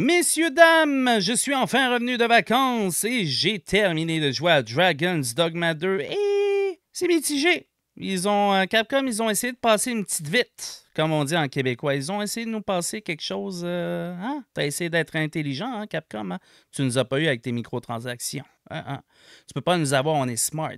Messieurs, dames, je suis enfin revenu de vacances et j'ai terminé de jouer à Dragon's Dogma 2 et c'est mitigé. Ils ont, euh, Capcom, ils ont essayé de passer une petite vite, comme on dit en québécois. Ils ont essayé de nous passer quelque chose. Euh, hein? T'as essayé d'être intelligent, hein, Capcom. Hein? Tu nous as pas eu avec tes microtransactions. Tu hein, hein? Tu peux pas nous avoir, on est smart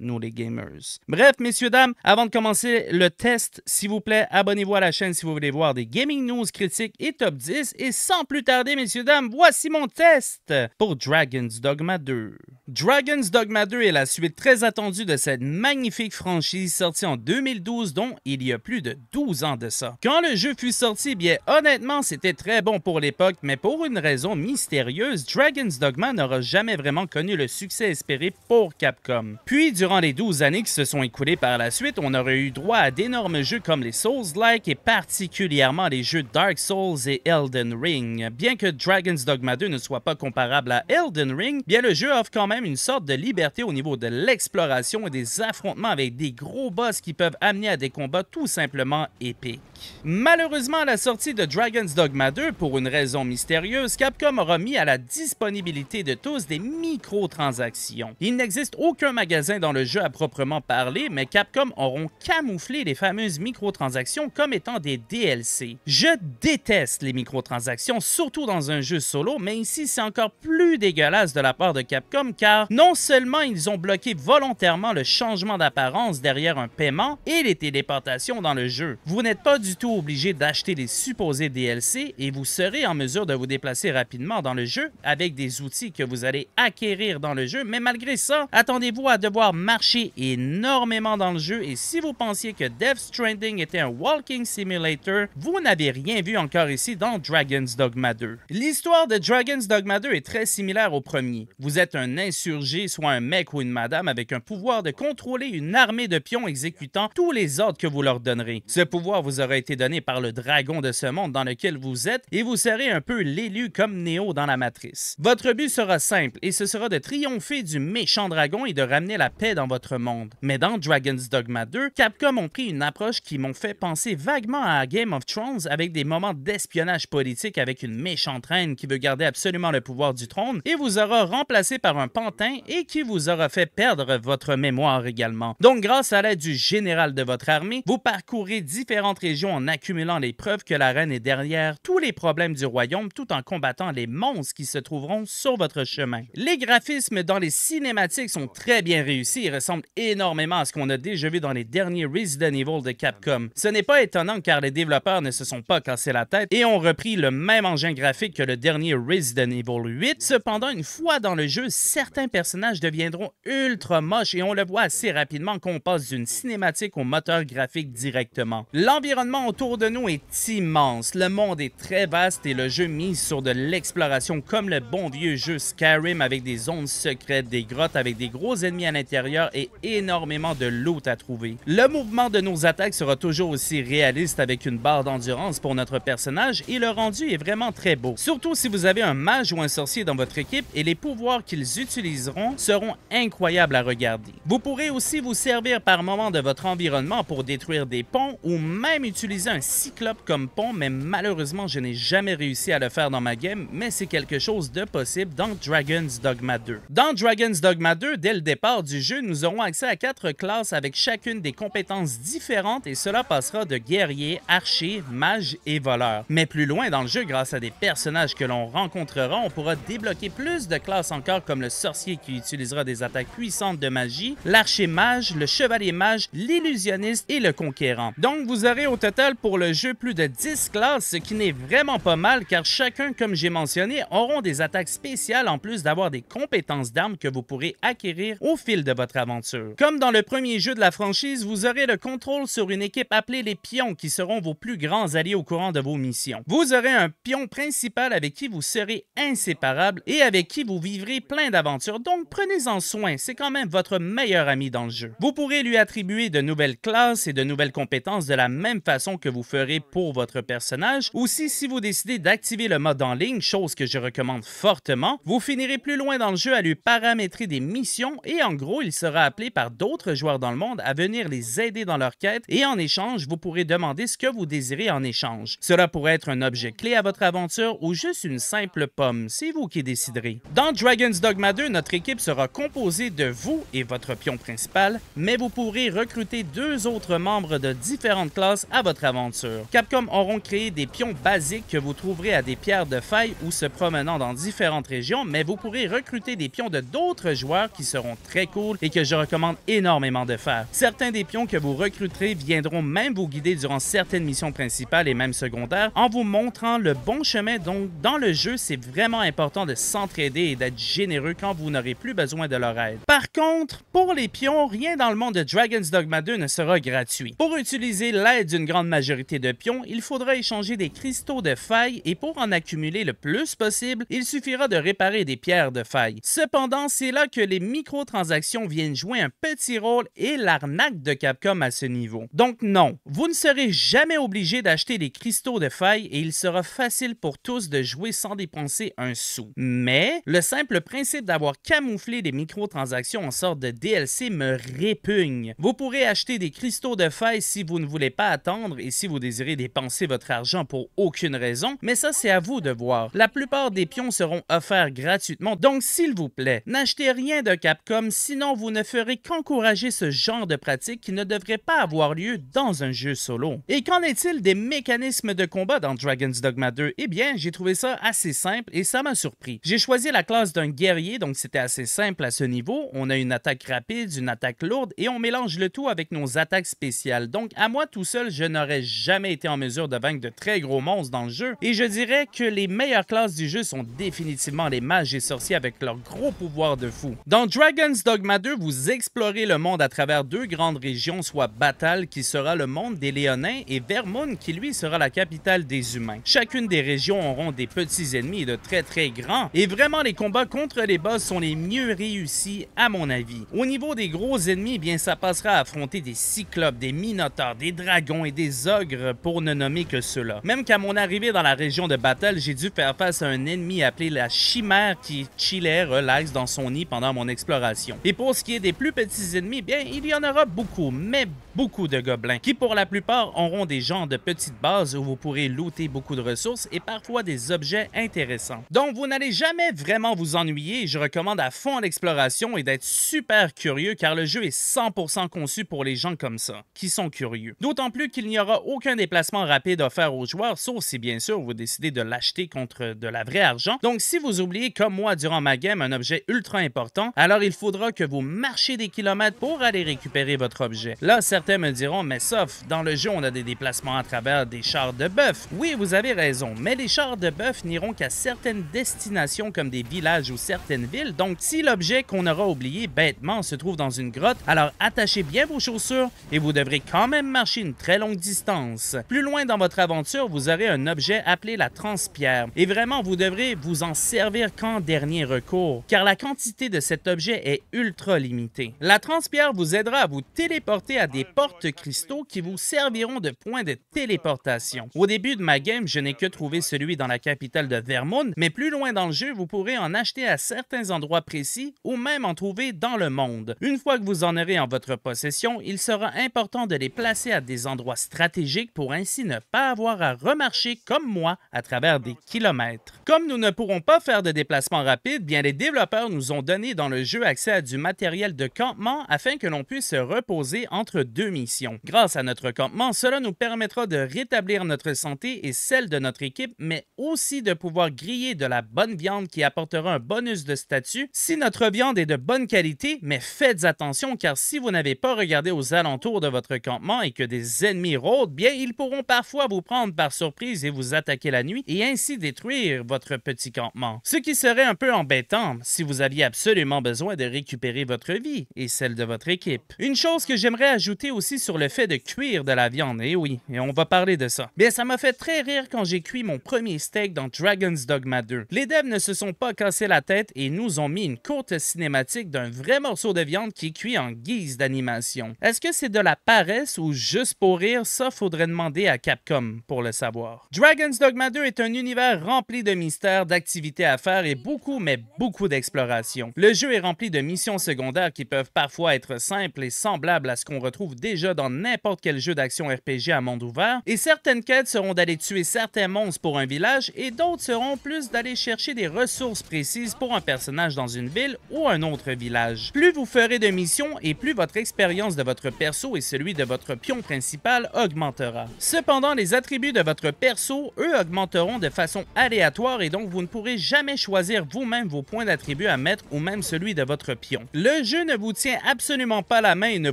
nous les gamers. Bref, messieurs, dames, avant de commencer le test, s'il vous plaît, abonnez-vous à la chaîne si vous voulez voir des gaming news, critiques et top 10. Et sans plus tarder, messieurs, dames, voici mon test pour Dragon's Dogma 2. Dragon's Dogma 2 est la suite très attendue de cette magnifique franchise sortie en 2012, dont il y a plus de 12 ans de ça. Quand le jeu fut sorti, bien honnêtement, c'était très bon pour l'époque, mais pour une raison mystérieuse, Dragon's Dogma n'aura jamais vraiment connu le succès espéré pour Capcom. Puis, durant les 12 années qui se sont écoulées par la suite, on aurait eu droit à d'énormes jeux comme les Souls-like et particulièrement les jeux Dark Souls et Elden Ring. Bien que Dragon's Dogma 2 ne soit pas comparable à Elden Ring, bien le jeu offre quand même une sorte de liberté au niveau de l'exploration et des affrontements avec des gros boss qui peuvent amener à des combats tout simplement épiques. Malheureusement, à la sortie de Dragon's Dogma 2, pour une raison mystérieuse, Capcom aura mis à la disponibilité de tous des microtransactions. Il n'existe aucun magasin dans le jeu à proprement parler, mais Capcom auront camouflé les fameuses microtransactions comme étant des DLC. Je déteste les microtransactions, surtout dans un jeu solo, mais ici c'est encore plus dégueulasse de la part de Capcom car non seulement ils ont bloqué volontairement le changement d'apparence derrière un paiement et les téléportations dans le jeu. Vous n'êtes pas du tout obligé d'acheter les supposés DLC et vous serez en mesure de vous déplacer rapidement dans le jeu avec des outils que vous allez acquérir dans le jeu, mais malgré ça, attendez-vous à devoir marché énormément dans le jeu et si vous pensiez que Death Stranding était un walking simulator, vous n'avez rien vu encore ici dans Dragon's Dogma 2. L'histoire de Dragon's Dogma 2 est très similaire au premier. Vous êtes un insurgé, soit un mec ou une madame avec un pouvoir de contrôler une armée de pions exécutant tous les ordres que vous leur donnerez. Ce pouvoir vous aura été donné par le dragon de ce monde dans lequel vous êtes et vous serez un peu l'élu comme Neo dans la matrice. Votre but sera simple et ce sera de triompher du méchant dragon et de ramener la paix dans votre monde. Mais dans Dragon's Dogma 2, Capcom ont pris une approche qui m'ont fait penser vaguement à Game of Thrones avec des moments d'espionnage politique avec une méchante reine qui veut garder absolument le pouvoir du trône et vous aura remplacé par un pantin et qui vous aura fait perdre votre mémoire également. Donc grâce à l'aide du général de votre armée, vous parcourez différentes régions en accumulant les preuves que la reine est derrière tous les problèmes du royaume tout en combattant les monstres qui se trouveront sur votre chemin. Les graphismes dans les cinématiques sont très bien réussis ils ressemble énormément à ce qu'on a déjà vu dans les derniers Resident Evil de ah Capcom. Ce n'est pas étonnant car les développeurs ne se sont pas cassés la tête et ont repris le même engin graphique que le dernier Resident Evil 8. Cependant, une fois dans le jeu, certains personnages deviendront ultra moches et on le voit assez rapidement qu'on passe d'une cinématique au moteur graphique directement. L'environnement autour de nous est immense, le monde est très vaste et le jeu mise sur de l'exploration comme le bon vieux jeu Skyrim avec des zones secrètes, des grottes avec des gros ennemis à l'intérieur et énormément de loot à trouver. Le mouvement de nos attaques sera toujours aussi réaliste avec une barre d'endurance pour notre personnage et le rendu est vraiment très beau. Surtout si vous avez un mage ou un sorcier dans votre équipe et les pouvoirs qu'ils utiliseront seront incroyables à regarder. Vous pourrez aussi vous servir par moments de votre environnement pour détruire des ponts ou même utiliser un cyclope comme pont, mais malheureusement je n'ai jamais réussi à le faire dans ma game, mais c'est quelque chose de possible dans Dragon's Dogma 2. Dans Dragon's Dogma 2, dès le départ du jeu, nous aurons accès à quatre classes avec chacune des compétences différentes et cela passera de guerrier, archer, mage et voleur. Mais plus loin dans le jeu, grâce à des personnages que l'on rencontrera, on pourra débloquer plus de classes encore comme le sorcier qui utilisera des attaques puissantes de magie, l'archer mage, le chevalier mage, l'illusionniste et le conquérant. Donc vous aurez au total pour le jeu plus de 10 classes, ce qui n'est vraiment pas mal car chacun, comme j'ai mentionné, auront des attaques spéciales en plus d'avoir des compétences d'armes que vous pourrez acquérir au fil de votre aventure. Comme dans le premier jeu de la franchise, vous aurez le contrôle sur une équipe appelée les pions qui seront vos plus grands alliés au courant de vos missions. Vous aurez un pion principal avec qui vous serez inséparable et avec qui vous vivrez plein d'aventures, donc prenez-en soin, c'est quand même votre meilleur ami dans le jeu. Vous pourrez lui attribuer de nouvelles classes et de nouvelles compétences de la même façon que vous ferez pour votre personnage, aussi si vous décidez d'activer le mode en ligne, chose que je recommande fortement, vous finirez plus loin dans le jeu à lui paramétrer des missions et en gros, il sera appelé par d'autres joueurs dans le monde à venir les aider dans leur quête et en échange, vous pourrez demander ce que vous désirez en échange. Cela pourrait être un objet clé à votre aventure ou juste une simple pomme, c'est vous qui déciderez. Dans Dragon's Dogma 2, notre équipe sera composée de vous et votre pion principal, mais vous pourrez recruter deux autres membres de différentes classes à votre aventure. Capcom auront créé des pions basiques que vous trouverez à des pierres de faille ou se promenant dans différentes régions, mais vous pourrez recruter des pions de d'autres joueurs qui seront très cool et que je recommande énormément de faire. Certains des pions que vous recruterez viendront même vous guider durant certaines missions principales et même secondaires en vous montrant le bon chemin. Donc, dans le jeu, c'est vraiment important de s'entraider et d'être généreux quand vous n'aurez plus besoin de leur aide. Par contre, pour les pions, rien dans le monde de Dragon's Dogma 2 ne sera gratuit. Pour utiliser l'aide d'une grande majorité de pions, il faudra échanger des cristaux de faille et pour en accumuler le plus possible, il suffira de réparer des pierres de faille. Cependant, c'est là que les microtransactions viennent jouer un petit rôle et l'arnaque de Capcom à ce niveau. Donc non, vous ne serez jamais obligé d'acheter des cristaux de faille et il sera facile pour tous de jouer sans dépenser un sou. Mais le simple principe d'avoir camouflé des microtransactions en sorte de DLC me répugne. Vous pourrez acheter des cristaux de faille si vous ne voulez pas attendre et si vous désirez dépenser votre argent pour aucune raison, mais ça c'est à vous de voir. La plupart des pions seront offerts gratuitement, donc s'il vous plaît, n'achetez rien de Capcom sinon vous ne ferez qu'encourager ce genre de pratique qui ne devrait pas avoir lieu dans un jeu solo. Et qu'en est-il des mécanismes de combat dans Dragon's Dogma 2? Eh bien, j'ai trouvé ça assez simple et ça m'a surpris. J'ai choisi la classe d'un guerrier, donc c'était assez simple à ce niveau. On a une attaque rapide, une attaque lourde et on mélange le tout avec nos attaques spéciales. Donc, à moi tout seul, je n'aurais jamais été en mesure de vaincre de très gros monstres dans le jeu. Et je dirais que les meilleures classes du jeu sont définitivement les mages et sorciers avec leur gros pouvoir de fou. Dans Dragon's Dogma 2, vous explorez le monde à travers deux grandes régions, soit Battle, qui sera le monde des Léonins, et Vermund, qui lui sera la capitale des humains. Chacune des régions auront des petits ennemis et de très très grands, et vraiment les combats contre les boss sont les mieux réussis à mon avis. Au niveau des gros ennemis, eh bien ça passera à affronter des cyclopes, des Minotaurs, des dragons et des ogres pour ne nommer que ceux-là. Même qu'à mon arrivée dans la région de Battle, j'ai dû faire face à un ennemi appelé la chimère qui chillait relax dans son nid pendant mon exploration. Et pour ce qui est des plus petits ennemis, bien, il y en aura beaucoup, mais beaucoup de gobelins, qui pour la plupart auront des genres de petites bases où vous pourrez looter beaucoup de ressources et parfois des objets intéressants. Donc, vous n'allez jamais vraiment vous ennuyer, je recommande à fond l'exploration et d'être super curieux car le jeu est 100% conçu pour les gens comme ça, qui sont curieux. D'autant plus qu'il n'y aura aucun déplacement rapide à faire aux joueurs, sauf si bien sûr vous décidez de l'acheter contre de la vraie argent. Donc, si vous oubliez comme moi durant ma game un objet ultra important, alors il faudra que vous marcher des kilomètres pour aller récupérer votre objet. Là, certains me diront, mais sauf, dans le jeu, on a des déplacements à travers des chars de bœuf. Oui, vous avez raison, mais les chars de bœuf n'iront qu'à certaines destinations comme des villages ou certaines villes, donc si l'objet qu'on aura oublié bêtement se trouve dans une grotte, alors attachez bien vos chaussures et vous devrez quand même marcher une très longue distance. Plus loin dans votre aventure, vous aurez un objet appelé la transpierre, et vraiment, vous devrez vous en servir qu'en dernier recours, car la quantité de cet objet est ultra Limité. La transpierre vous aidera à vous téléporter à des portes cristaux qui vous serviront de points de téléportation. Au début de ma game, je n'ai que trouvé celui dans la capitale de Vermont, mais plus loin dans le jeu, vous pourrez en acheter à certains endroits précis ou même en trouver dans le monde. Une fois que vous en aurez en votre possession, il sera important de les placer à des endroits stratégiques pour ainsi ne pas avoir à remarcher comme moi à travers des kilomètres. Comme nous ne pourrons pas faire de déplacements rapides, bien les développeurs nous ont donné dans le jeu accès à du matériel de campement afin que l'on puisse se reposer entre deux missions. Grâce à notre campement, cela nous permettra de rétablir notre santé et celle de notre équipe, mais aussi de pouvoir griller de la bonne viande qui apportera un bonus de statut si notre viande est de bonne qualité, mais faites attention car si vous n'avez pas regardé aux alentours de votre campement et que des ennemis rôdent, bien ils pourront parfois vous prendre par surprise et vous attaquer la nuit et ainsi détruire votre petit campement. Ce qui serait un peu embêtant si vous aviez absolument besoin de récupérer votre vie et celle de votre équipe. Une chose que j'aimerais ajouter aussi sur le fait de cuire de la viande, et eh oui, et on va parler de ça. Bien, ça m'a fait très rire quand j'ai cuit mon premier steak dans Dragon's Dogma 2. Les devs ne se sont pas cassés la tête et nous ont mis une courte cinématique d'un vrai morceau de viande qui est cuit en guise d'animation. Est-ce que c'est de la paresse ou juste pour rire, ça faudrait demander à Capcom pour le savoir. Dragon's Dogma 2 est un univers rempli de mystères, d'activités à faire et beaucoup, mais beaucoup d'exploration. Le jeu est rempli de missions secondaires qui peuvent parfois être simples et semblables à ce qu'on retrouve déjà dans n'importe quel jeu d'action RPG à monde ouvert, et certaines quêtes seront d'aller tuer certains monstres pour un village et d'autres seront plus d'aller chercher des ressources précises pour un personnage dans une ville ou un autre village. Plus vous ferez de missions et plus votre expérience de votre perso et celui de votre pion principal augmentera. Cependant, les attributs de votre perso, eux, augmenteront de façon aléatoire et donc vous ne pourrez jamais choisir vous-même vos points d'attributs à mettre ou même celui de votre pion. Le jeu ne vous tient absolument pas la main et ne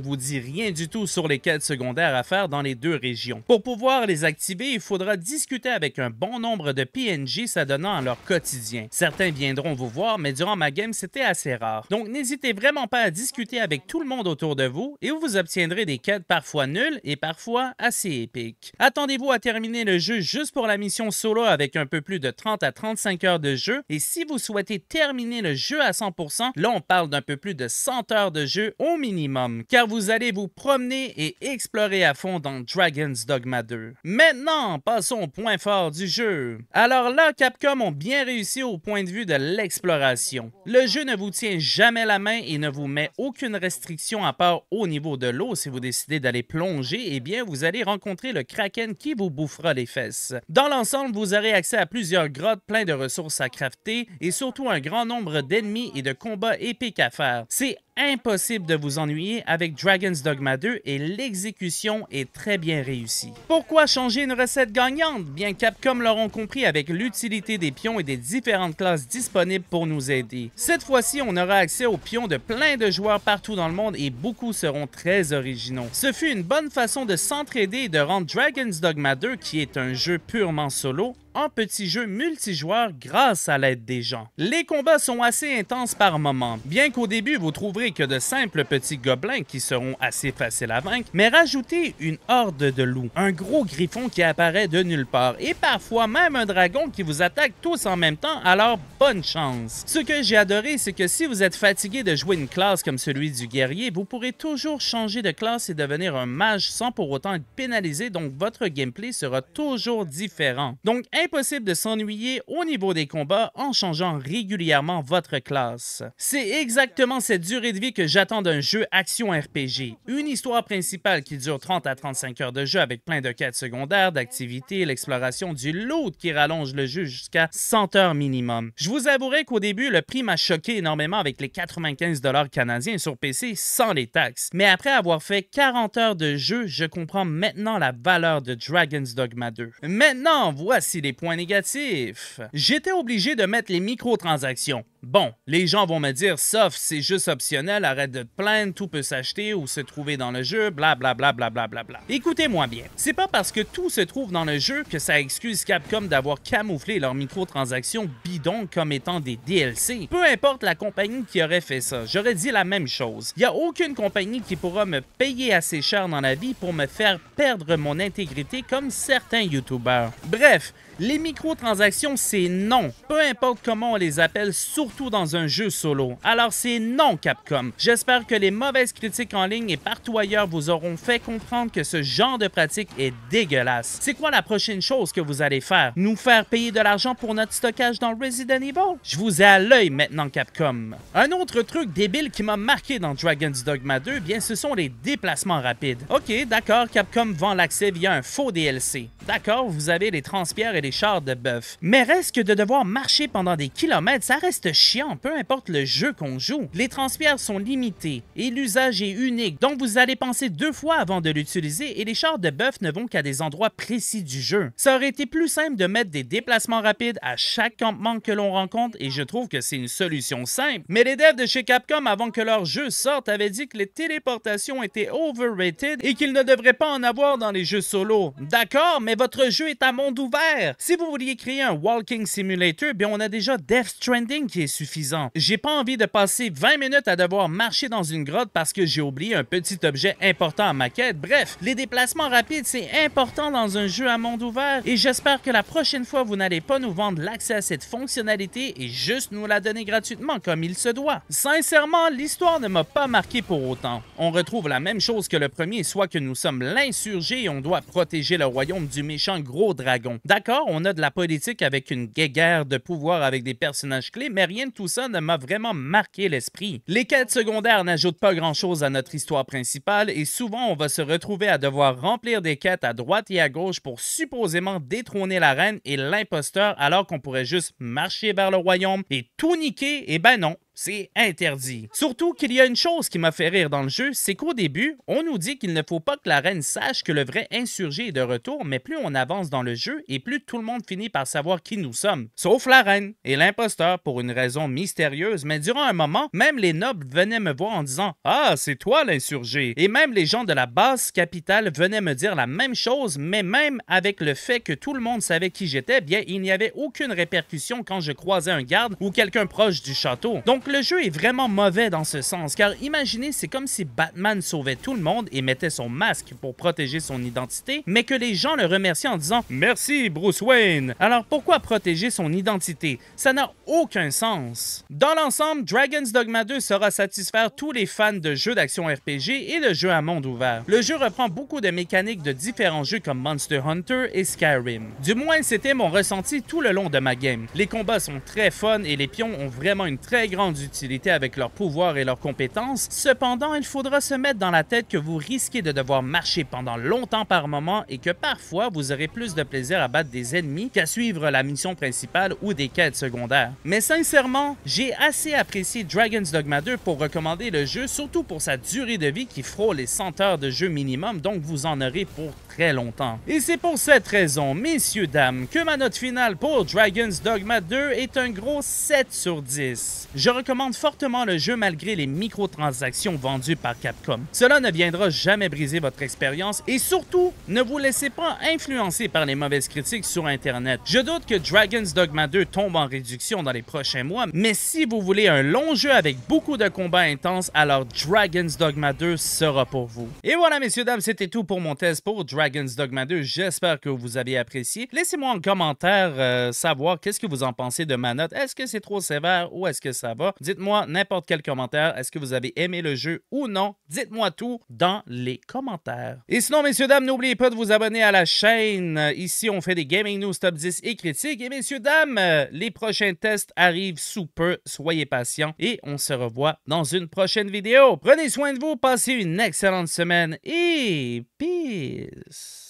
vous dit rien du tout sur les quêtes secondaires à faire dans les deux régions. Pour pouvoir les activer, il faudra discuter avec un bon nombre de PNJ s'adonnant à leur quotidien. Certains viendront vous voir, mais durant ma game, c'était assez rare. Donc n'hésitez vraiment pas à discuter avec tout le monde autour de vous et vous obtiendrez des quêtes parfois nulles et parfois assez épiques. Attendez-vous à terminer le jeu juste pour la mission solo avec un peu plus de 30 à 35 heures de jeu et si vous souhaitez terminer le jeu à 100%, là on parle d'un peu plus de 100 heures de jeu au minimum, car vous allez vous promener et explorer à fond dans Dragon's Dogma 2. Maintenant, passons au point fort du jeu. Alors là, Capcom ont bien réussi au point de vue de l'exploration. Le jeu ne vous tient jamais la main et ne vous met aucune restriction à part au niveau de l'eau. Si vous décidez d'aller plonger, eh bien, vous allez rencontrer le Kraken qui vous bouffera les fesses. Dans l'ensemble, vous aurez accès à plusieurs grottes pleines de ressources à crafter et surtout un grand nombre d'ennemis et de combats épiques à faire. C'est impossible de vous ennuyer avec Dragon's Dogma 2 et l'exécution est très bien réussie. Pourquoi changer une recette gagnante? Bien Capcom l'auront compris avec l'utilité des pions et des différentes classes disponibles pour nous aider. Cette fois-ci, on aura accès aux pions de plein de joueurs partout dans le monde et beaucoup seront très originaux. Ce fut une bonne façon de s'entraider et de rendre Dragon's Dogma 2, qui est un jeu purement solo, en petits jeux multijoueur grâce à l'aide des gens. Les combats sont assez intenses par moments. Bien qu'au début vous trouverez que de simples petits gobelins qui seront assez faciles à vaincre, mais rajoutez une horde de loups, un gros griffon qui apparaît de nulle part et parfois même un dragon qui vous attaque tous en même temps, alors bonne chance. Ce que j'ai adoré, c'est que si vous êtes fatigué de jouer une classe comme celui du guerrier, vous pourrez toujours changer de classe et devenir un mage sans pour autant être pénalisé, donc votre gameplay sera toujours différent. Donc Possible de s'ennuyer au niveau des combats en changeant régulièrement votre classe. C'est exactement cette durée de vie que j'attends d'un jeu action RPG. Une histoire principale qui dure 30 à 35 heures de jeu avec plein de quêtes secondaires, d'activités, l'exploration du loot qui rallonge le jeu jusqu'à 100 heures minimum. Je vous avouerai qu'au début, le prix m'a choqué énormément avec les 95 dollars canadiens sur PC sans les taxes. Mais après avoir fait 40 heures de jeu, je comprends maintenant la valeur de Dragon's Dogma 2. Maintenant, voici les points négatifs. J'étais obligé de mettre les microtransactions. Bon, les gens vont me dire, sauf c'est juste optionnel, arrête de te plaindre, tout peut s'acheter ou se trouver dans le jeu, bla Bla, bla, bla, bla, Écoutez-moi bien, c'est pas parce que tout se trouve dans le jeu que ça excuse Capcom d'avoir camouflé leurs microtransactions bidons comme étant des DLC. Peu importe la compagnie qui aurait fait ça, j'aurais dit la même chose. Il n'y a aucune compagnie qui pourra me payer assez cher dans la vie pour me faire perdre mon intégrité comme certains YouTubers. Bref, les microtransactions, c'est non. Peu importe comment on les appelle, surtout surtout dans un jeu solo. Alors c'est non Capcom. J'espère que les mauvaises critiques en ligne et partout ailleurs vous auront fait comprendre que ce genre de pratique est dégueulasse. C'est quoi la prochaine chose que vous allez faire? Nous faire payer de l'argent pour notre stockage dans Resident Evil? Je vous ai à l'œil maintenant Capcom. Un autre truc débile qui m'a marqué dans Dragon's Dogma 2, bien ce sont les déplacements rapides. Ok, d'accord, Capcom vend l'accès via un faux DLC. D'accord, vous avez les transpierres et les chars de bœuf. Mais reste que de devoir marcher pendant des kilomètres, ça reste chiant, peu importe le jeu qu'on joue. Les transferts sont limités et l'usage est unique, donc vous allez penser deux fois avant de l'utiliser et les chars de bœuf ne vont qu'à des endroits précis du jeu. Ça aurait été plus simple de mettre des déplacements rapides à chaque campement que l'on rencontre et je trouve que c'est une solution simple. Mais les devs de chez Capcom, avant que leur jeu sorte, avaient dit que les téléportations étaient overrated et qu'ils ne devraient pas en avoir dans les jeux solo. D'accord, mais votre jeu est à monde ouvert. Si vous vouliez créer un Walking Simulator, bien on a déjà Death Stranding qui est suffisant. J'ai pas envie de passer 20 minutes à devoir marcher dans une grotte parce que j'ai oublié un petit objet important à ma quête. Bref, les déplacements rapides, c'est important dans un jeu à monde ouvert et j'espère que la prochaine fois, vous n'allez pas nous vendre l'accès à cette fonctionnalité et juste nous la donner gratuitement comme il se doit. Sincèrement, l'histoire ne m'a pas marqué pour autant. On retrouve la même chose que le premier, soit que nous sommes l'insurgé et on doit protéger le royaume du méchant gros dragon. D'accord, on a de la politique avec une guéguerre de pouvoir avec des personnages clés, mais rien rien de tout ça ne m'a vraiment marqué l'esprit. Les quêtes secondaires n'ajoutent pas grand-chose à notre histoire principale et souvent on va se retrouver à devoir remplir des quêtes à droite et à gauche pour supposément détrôner la reine et l'imposteur alors qu'on pourrait juste marcher vers le royaume et tout niquer. Et eh ben non, c'est interdit. Surtout qu'il y a une chose qui m'a fait rire dans le jeu, c'est qu'au début, on nous dit qu'il ne faut pas que la reine sache que le vrai insurgé est de retour, mais plus on avance dans le jeu et plus tout le monde finit par savoir qui nous sommes, sauf la reine et l'imposteur pour une raison mystérieuse, mais durant un moment, même les nobles venaient me voir en disant "Ah, c'est toi l'insurgé." Et même les gens de la basse capitale venaient me dire la même chose, mais même avec le fait que tout le monde savait qui j'étais, bien il n'y avait aucune répercussion quand je croisais un garde ou quelqu'un proche du château. Donc le jeu est vraiment mauvais dans ce sens, car imaginez, c'est comme si Batman sauvait tout le monde et mettait son masque pour protéger son identité, mais que les gens le remercient en disant Merci Bruce Wayne. Alors pourquoi protéger son identité Ça n'a aucun sens. Dans l'ensemble, Dragon's Dogma 2 sera satisfaire tous les fans de jeux d'action RPG et de jeux à monde ouvert. Le jeu reprend beaucoup de mécaniques de différents jeux comme Monster Hunter et Skyrim. Du moins, c'était mon ressenti tout le long de ma game. Les combats sont très fun et les pions ont vraiment une très grande utilités avec leur pouvoir et leurs compétences. Cependant, il faudra se mettre dans la tête que vous risquez de devoir marcher pendant longtemps par moment et que parfois vous aurez plus de plaisir à battre des ennemis qu'à suivre la mission principale ou des quêtes secondaires. Mais sincèrement, j'ai assez apprécié Dragon's Dogma 2 pour recommander le jeu, surtout pour sa durée de vie qui frôle les 100 heures de jeu minimum, donc vous en aurez pour très longtemps. Et c'est pour cette raison, messieurs, dames, que ma note finale pour Dragon's Dogma 2 est un gros 7 sur 10 recommande fortement le jeu malgré les microtransactions vendues par Capcom. Cela ne viendra jamais briser votre expérience et surtout, ne vous laissez pas influencer par les mauvaises critiques sur Internet. Je doute que Dragon's Dogma 2 tombe en réduction dans les prochains mois, mais si vous voulez un long jeu avec beaucoup de combats intenses, alors Dragon's Dogma 2 sera pour vous. Et voilà, messieurs, dames, c'était tout pour mon test pour Dragon's Dogma 2. J'espère que vous avez apprécié. Laissez-moi en commentaire euh, savoir qu'est-ce que vous en pensez de ma note. Est-ce que c'est trop sévère ou est-ce que ça va? Dites-moi n'importe quel commentaire. Est-ce que vous avez aimé le jeu ou non? Dites-moi tout dans les commentaires. Et sinon, messieurs, dames, n'oubliez pas de vous abonner à la chaîne. Ici, on fait des gaming news top 10 et critiques. Et messieurs, dames, les prochains tests arrivent sous peu. Soyez patients et on se revoit dans une prochaine vidéo. Prenez soin de vous, passez une excellente semaine et peace!